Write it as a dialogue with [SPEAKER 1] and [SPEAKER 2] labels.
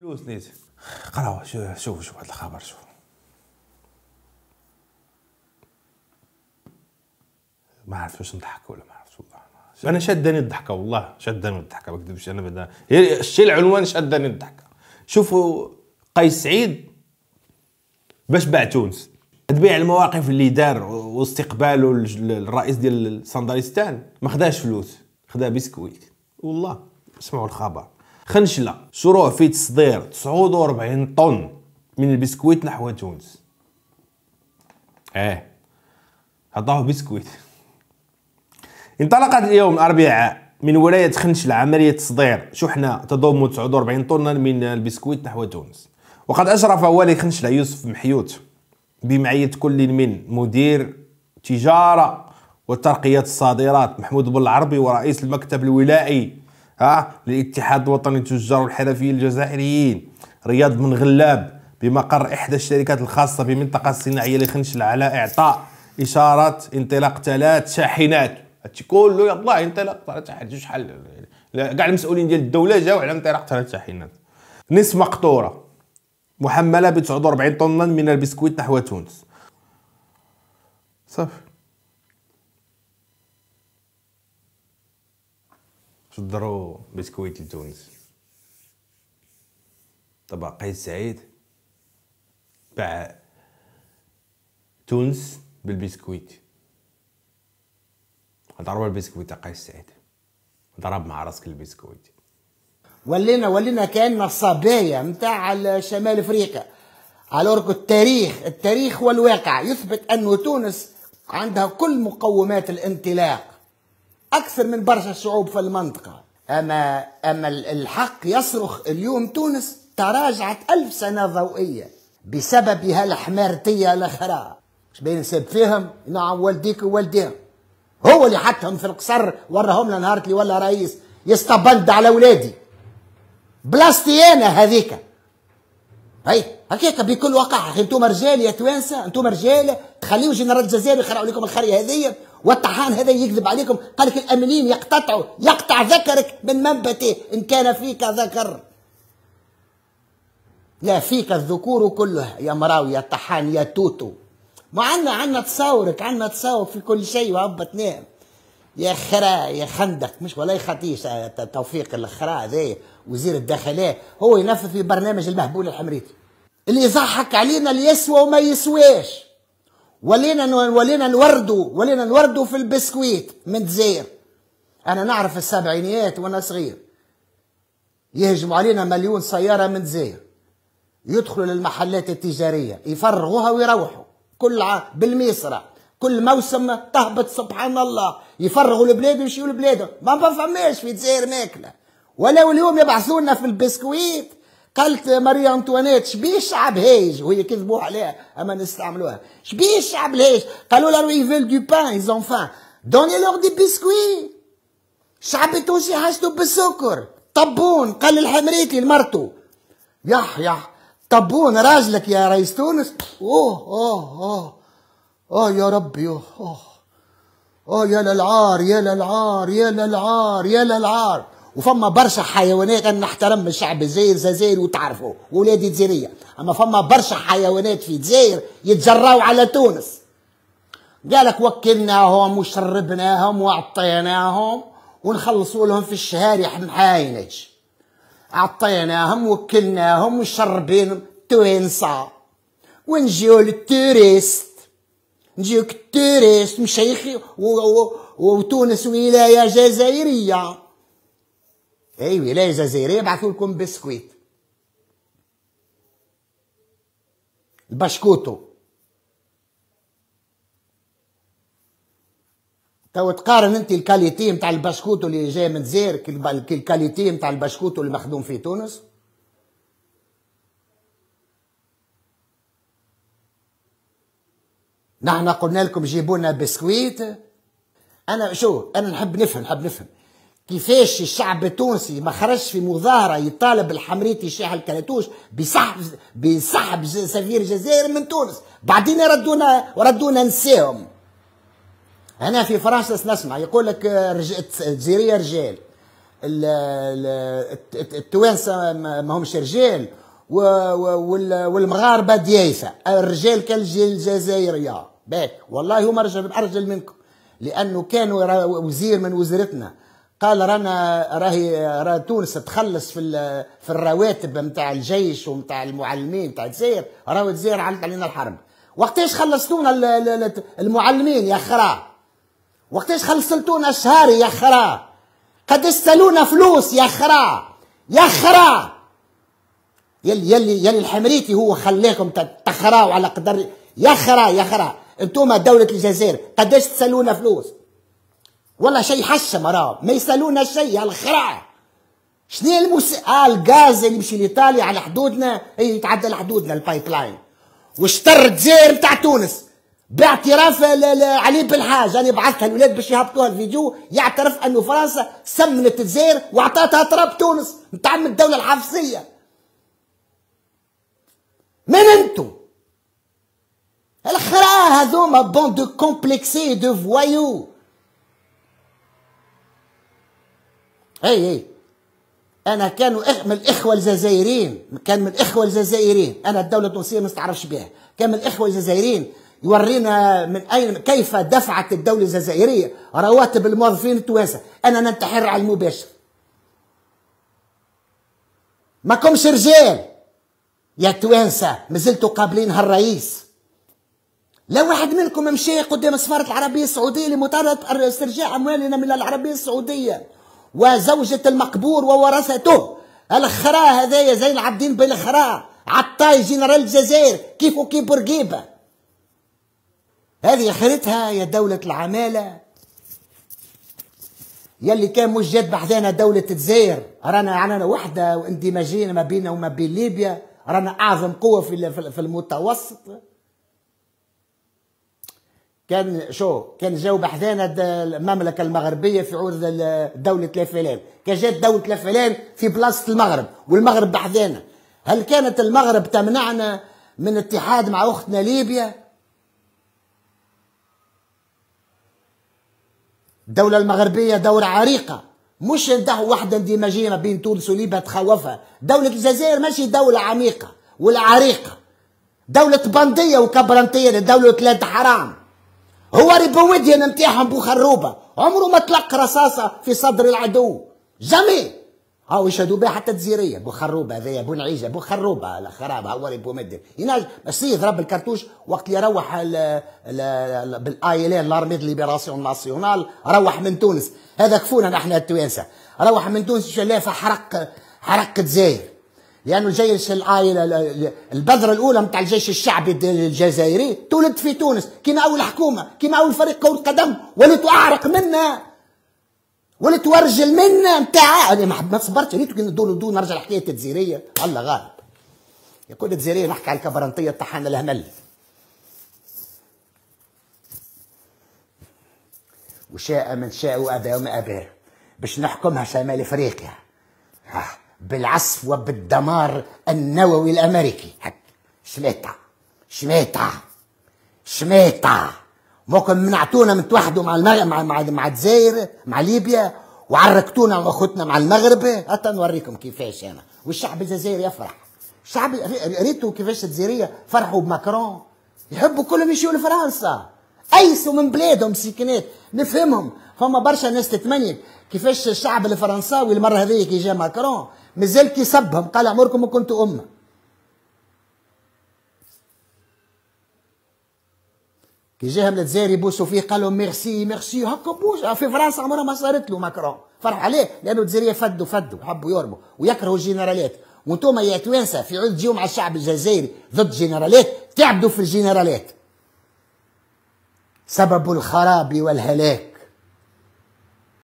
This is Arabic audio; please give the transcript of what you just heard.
[SPEAKER 1] فلوس نيت قراو شوف شوف شوف هذا الخبر شوف ما عرفت واش نضحك ولا ما عرفتش والله انا شدني الضحكه والله شدني الضحكه ما كذبش انا بعدا الشيء العنوان شدني الضحكه شوفوا قيس سعيد باش باع تونس تبيع المواقف اللي دار واستقباله الرئيس ديال سنداريستان ما خداش فلوس خدا بسكويت والله اسمعوا الخبر خنشله شروع في تصدير 49 طن من البسكويت نحو تونس اه عطاه بسكويت انطلقت اليوم الاربعاء من ولايه خنشله عمليه تصدير شحنه تضم 49 طن من البسكويت نحو تونس وقد اشرف والي خنشله يوسف محيوت بمعيه كل من مدير تجاره وترقيه الصادرات محمود بن العربي ورئيس المكتب الولائي ها للاتحاد الوطني للتجار والحرفيين الجزائريين رياض بن غلاب بمقر إحدى الشركات الخاصة بمنطقة الصناعية لخنشل على إعطاء إشارة انطلاق ثلاث شاحنات هادشي كله يلا انطلاق ثلاث شاحنات شحال كاع المسؤولين ديال الدولة جاوا على انطلاق ثلاث شاحنات نصف مقطورة محملة ب 49 طنا من البسكويت نحو تونس صافي شدروا بسكويت لتونس طبعا قيس سعيد باع تونس بالبسكويت ضرب البسكويت قيس سعيد ضرب مع راسك البسكويت
[SPEAKER 2] ولينا ولينا كان الصبايا نتاع شمال افريقيا على التاريخ التاريخ والواقع يثبت ان تونس عندها كل مقومات الانطلاق اكثر من برشا شعوب في المنطقه اما اما الحق يصرخ اليوم تونس تراجعت ألف سنه ضوئيه بسبب هالحمارتيه الاخرى مش بين سب فيهم نعم والديك ووالديهم هو اللي حطهم في القصر وراهم لنا نهار اللي ولا رئيس يستبند على ولادي بلاصتي انا هذيك هيك هكاك بكل وقاحه اخي انتم رجال يا توانسه انتم رجال تخليوا جنرال الجزائري يخرعوا لكم الخريه هذه والطحان هذا يكذب عليكم قال لك الامنين يقتطعوا يقطع ذكرك من منبته ان كان فيك ذكر لا فيك الذكور كلها يا مراوي يا طحان يا توتو ما عندنا عندنا تصاورك عندنا تصاور في كل شيء وهبطناه نعم. يا خرا يا خندق مش ولا يخطيش توفيق الخرا ذي وزير الداخليه هو ينفذ في برنامج المهبول الحمريتي اللي يضحك علينا اللي يسوى وما يسواش ولينا ولينا نوردوا ولينا نوردوا في البسكويت من دزاير انا نعرف السبعينيات وانا صغير يهجموا علينا مليون سياره من دزاير يدخلوا للمحلات التجاريه يفرغوها ويروحوا كل عام بالميسره كل موسم تهبط سبحان الله يفرغوا البلاد ويمشيوا لبلادهم ما فماش في دزاير ماكله ولو اليوم يبعثونا في البسكويت قالت ماري انطوانيت شبيه شعب هيج وهي كذبوها عليها اما نستعملوها شبيه شعب هيج قالوا لها فيل دو بان ايزون فان دوني لور دي بيسكوي الشعب التونسي حاجته بالسكر طبون قال الحمريتي لمرته يح يح طبون راجلك يا رئيس تونس اوه اوه اوه اوه يا ربي اوه اوه, أوه يا للعار يا للعار يا للعار يا للعار وفما برشا حيوانات انا نحترم الشعب الجزائري زازير وتعرفوا ولادي الجزائريه اما فما برشا حيوانات في الجزائر يتجراو على تونس قالك وكلناهم وشربناهم وعطيناهم ونخلصوا لهم في الشهاري حاينج عطيناهم وكلناهم وشربينهم توينسا ونجيو للتوريست نجيو التوريست مشيخي وتونس ولايه جزائريه اي أيوة، ولايه جزائريه يبعثوا لكم بسكويت البشكوتو تو تقارن انت الكاليتي نتاع البشكوتو اللي جاي من زير الكاليتي نتاع البشكوتو اللي مخدوم في تونس نحن قلنا لكم جيبونا بسكويت انا شو انا نحب نفهم نحب نفهم كيفاش الشعب التونسي ما خرجش في مظاهرة يطالب الحمريتي شيح الكلاتوش بسحب بسحب سفير الجزائر من تونس بعدين ردونا ردونا نساهم هنا في فرنسا نسمع يقول لك الجزيرية رجال التوانسة ما همش رجال والمغاربة ديايسة الرجال كالجزائرية باك والله هما رجل أرجل منكم لأنه كانوا وزير من وزيرتنا قال رانا راهي راه تونس تخلص في في الرواتب نتاع الجيش ونتاع المعلمين نتاع الجزائر راهو الجزائر علت علينا الحرب وقتاش خلصتونا المعلمين يا خرا وقتاش خلصتونا الشهاري يا خرا قد استلونا فلوس يا خرا يا خرا يلي يلي يلي الحمريتي هو خلاكم تخراو على قدر يا خرا يا خرا انتوما دولة الجزائر قداش تسلونا فلوس والله شيء حشم راهو ما يسالونا شيء هالخرع شنو المس... اه الغاز اللي يمشي لايطاليا على حدودنا اي يتعدى لحدودنا البايب لاين واشتر الجزائر نتاع تونس باعتراف علي بالحاج انا بعثتها الولاد باش يهبطوها الفيديو يعترف انه فرنسا سمنت الجزائر واعطتها تراب تونس نتعمل الدوله الحفصيه من انتو الخرا هذوما بون دو كومبلكسي دو فوايو اي اي انا كانوا من الاخوه الجزائريين كان من الاخوه الجزائريين انا الدوله التونسيه ما استعرفش بها كان من الاخوه الجزائريين يورينا من اين كيف دفعت الدوله الجزائريه رواتب الموظفين التوانسه انا ننتحر على المباشر ماكمش رجال يا توانسه مازلتوا قابلين هالرئيس لا واحد منكم مشى قدام السفاره العربيه السعوديه لمطالبه استرجاع اموالنا من العربيه السعوديه وزوجة المقبور وورثته الخرا هذايا زين العابدين بالخرا عطاي جنرال الجزائر كيف وكيف بورقيبة هذه آخرتها يا دولة العمالة يلي كان مجد بحذانا دولة الجزائر رانا عنا وحدة واندماجية ما بيننا وما بين ليبيا رانا أعظم قوة في المتوسط كان شو كان جاو بحذانا المملكه المغربيه في عرض دوله لافلان كان جات دوله لافلان في بلاصه المغرب والمغرب بحذانا هل كانت المغرب تمنعنا من اتحاد مع اختنا ليبيا الدولة المغربية دورة عريقة مش ده وحدة اندماجية ما بين تونس وليبيا تخوفها دولة الجزائر ماشي دولة عميقة ولا عريقة دولة بندية وكبرنتية دولة ثلاثة حرام هو ربويديان نتاعهم بوخروبه عمره ما طلق رصاصه في صدر العدو جميع هاو يشهدوا بها حتى تزيرية بوخروبة خروبة هذايا بو نعيجة بو خروبة لا خراب هاو بو يناج السيد ضرب الكرتوش وقت اللي روح بالاي ال ال لارمي ليبراسيون ناسيونال روح من تونس هذا كفونا نحن التوانسة روح من تونس شلافة حرق حرق تزاير لانه جيش العائله البذره الاولى نتاع الجيش الشعبي الجزائري تولد في تونس كيما اول حكومه كيما اول فريق كره قدم ولت اعرق منا ولت ورجل منا نتاع ما صبرتش ريتو كي ندور نرجع لحكايه التزيريه الله غالب يقول التزيريه نحكي على الكبرنطيه تاعنا الهمل وشاء من شاء وابى وما اباه باش نحكمها شمال افريقيا بالعصف وبالدمار النووي الامريكي هك شميتا شميتا شميتا ممكن منعتونا متوحدوا مع المغ... مع مع مع الجزائر مع ليبيا وعركتونا اخوتنا مع المغرب حتى نوريكم كيفاش انا والشعب الجزائري يفرح الشعب ريتو كيفاش الجزائريه فرحوا بماكرون يحبوا كلهم يمشيوا لفرنسا ايسوا من بلادهم سكنات نفهمهم فما برشا ناس تتمني كيفاش الشعب الفرنساوي المره هذيا كي جا ماكرون مازال كيسبهم قال عمركم ما كنتوا امه كي جاهم الجزائر يبوسوا فيه قال لهم ميرسي ميرسي هكا بوش آه، في فرنسا عمرها ما صارت له ماكرون فرح عليه لانه الجزائريه فدوا فدوا حبوا يرموا ويكرهوا الجنرالات وانتم يا توانسه في عود تجيو مع الشعب الجزائري ضد جنرالات تعبدوا في الجنرالات سبب الخراب والهلاك